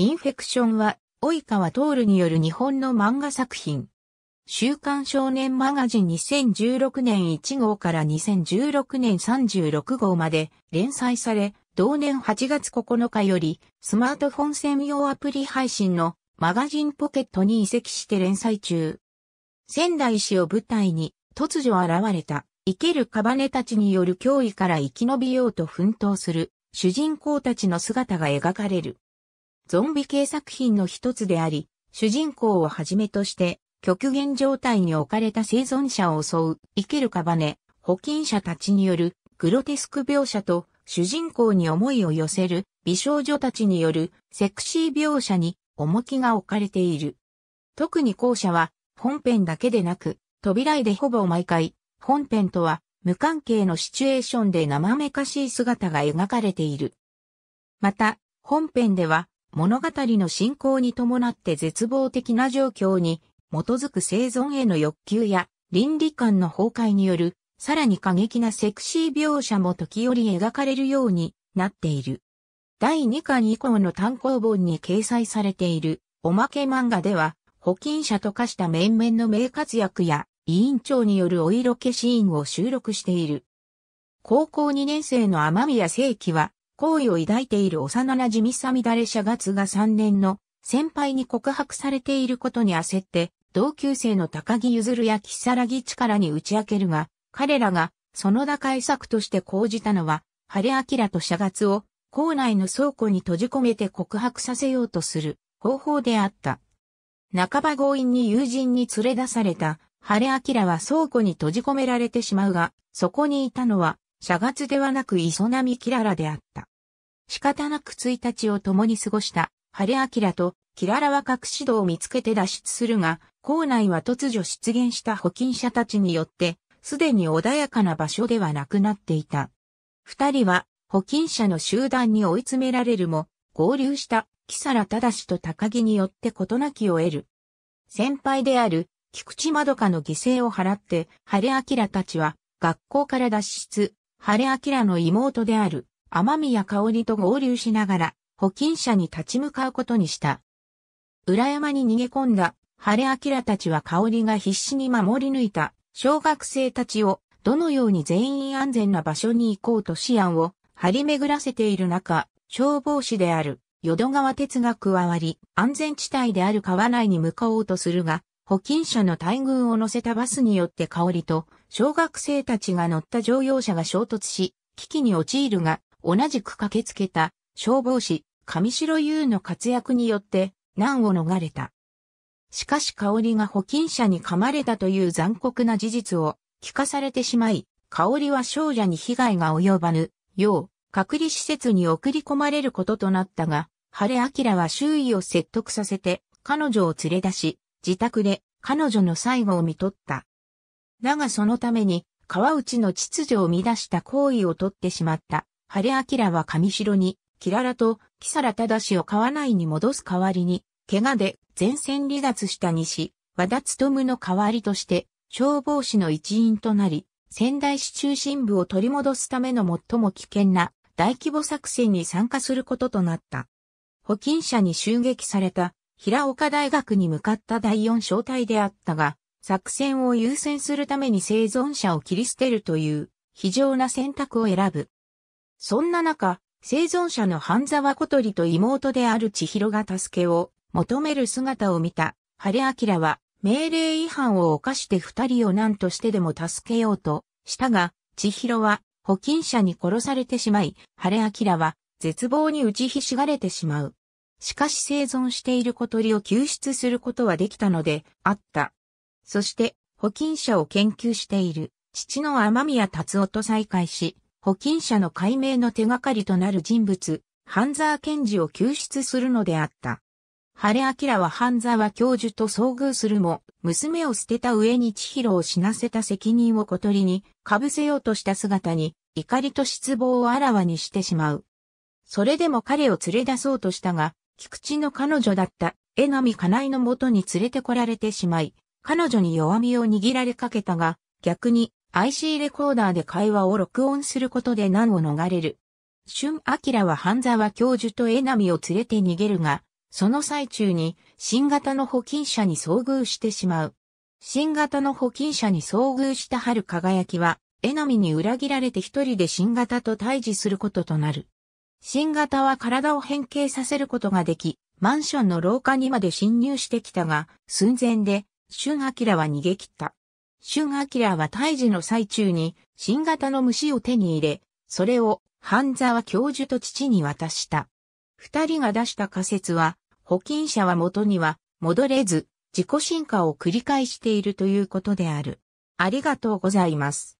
インフェクションは、及川徹による日本の漫画作品。週刊少年マガジン2016年1号から2016年36号まで連載され、同年8月9日より、スマートフォン専用アプリ配信のマガジンポケットに移籍して連載中。仙台市を舞台に、突如現れた、生けるカバネたちによる脅威から生き延びようと奮闘する、主人公たちの姿が描かれる。ゾンビ系作品の一つであり、主人公をはじめとして、極限状態に置かれた生存者を襲う、生けるカバ保菌者たちによる、グロテスク描写と、主人公に思いを寄せる、美少女たちによる、セクシー描写に、重きが置かれている。特に後者は、本編だけでなく、扉絵でほぼ毎回、本編とは、無関係のシチュエーションで生めかしい姿が描かれている。また、本編では、物語の進行に伴って絶望的な状況に基づく生存への欲求や倫理観の崩壊によるさらに過激なセクシー描写も時折描かれるようになっている。第2巻以降の単行本に掲載されているおまけ漫画では、保菌者と化した面々の名活躍や委員長によるお色気シーンを収録している。高校2年生の天宮聖輝は好意を抱いている幼馴染みさみだれ社月が3年の先輩に告白されていることに焦って、同級生の高木譲や木更木力に打ち明けるが、彼らがその打開策として講じたのは、晴れ明と社月を校内の倉庫に閉じ込めて告白させようとする方法であった。半ば強引に友人に連れ出された、晴れ明は倉庫に閉じ込められてしまうが、そこにいたのは社月ではなく磯波キララであった。仕方なくた日を共に過ごした晴れ明とキララは隠し道を見つけて脱出するが、校内は突如出現した保菌者たちによって、すでに穏やかな場所ではなくなっていた。二人は、保菌者の集団に追い詰められるも、合流した、木更正と高木によって事なきを得る。先輩である、菊池まどかの犠牲を払って、晴れ明たちは、学校から脱出、晴れ明の妹である、天宮香織と合流しながら、保菌者に立ち向かうことにした。裏山に逃げ込んだ、晴れ明たちは香織が必死に守り抜いた、小学生たちを、どのように全員安全な場所に行こうと思案を張り巡らせている中、消防士である淀川鉄が加わり、安全地帯である川内に向かおうとするが、保菌者の大群を乗せたバスによって香りと小学生たちが乗った乗用車が衝突し、危機に陥るが、同じく駆けつけた消防士、上白優の活躍によって難を逃れた。しかし香りが保菌者に噛まれたという残酷な事実を聞かされてしまい、香りは少女に被害が及ばぬよう隔離施設に送り込まれることとなったが、晴れ明は周囲を説得させて彼女を連れ出し、自宅で彼女の最後を見取った。だがそのために、川内の秩序を乱した行為をとってしまった。晴明は上城に、キララと、キサラ正を川内に戻す代わりに、怪我で前線離脱した西、和田勤の代わりとして、消防士の一員となり、仙台市中心部を取り戻すための最も危険な大規模作戦に参加することとなった。保菌者に襲撃された平岡大学に向かった第四小隊であったが、作戦を優先するために生存者を切り捨てるという非常な選択を選ぶ。そんな中、生存者の半沢小鳥と妹である千尋が助けを求める姿を見た、晴明は命令違反を犯して二人を何としてでも助けようとしたが、千尋は保菌者に殺されてしまい、晴明は絶望に打ちひしがれてしまう。しかし生存している小鳥を救出することはできたのであった。そして、保菌者を研究している父の雨宮達夫と再会し、保菌者の解明の手がかりとなる人物、半沢賢治を救出するのであった。晴れ明は半沢教授と遭遇するも、娘を捨てた上に千尋を死なせた責任を小鳥に被せようとした姿に、怒りと失望をあらわにしてしまう。それでも彼を連れ出そうとしたが、菊池の彼女だった江波かなの元に連れてこられてしまい、彼女に弱みを握られかけたが、逆に IC レコーダーで会話を録音することで難を逃れる。春明は半沢教授と江波を連れて逃げるが、その最中に新型の保菌者に遭遇してしまう。新型の保菌者に遭遇した春輝きは、江波に裏切られて一人で新型と対峙することとなる。新型は体を変形させることができ、マンションの廊下にまで侵入してきたが、寸前で、シュン・アキラは逃げ切った。シュン・アキラは退治の最中に、新型の虫を手に入れ、それを、半沢教授と父に渡した。二人が出した仮説は、保菌者は元には戻れず、自己進化を繰り返しているということである。ありがとうございます。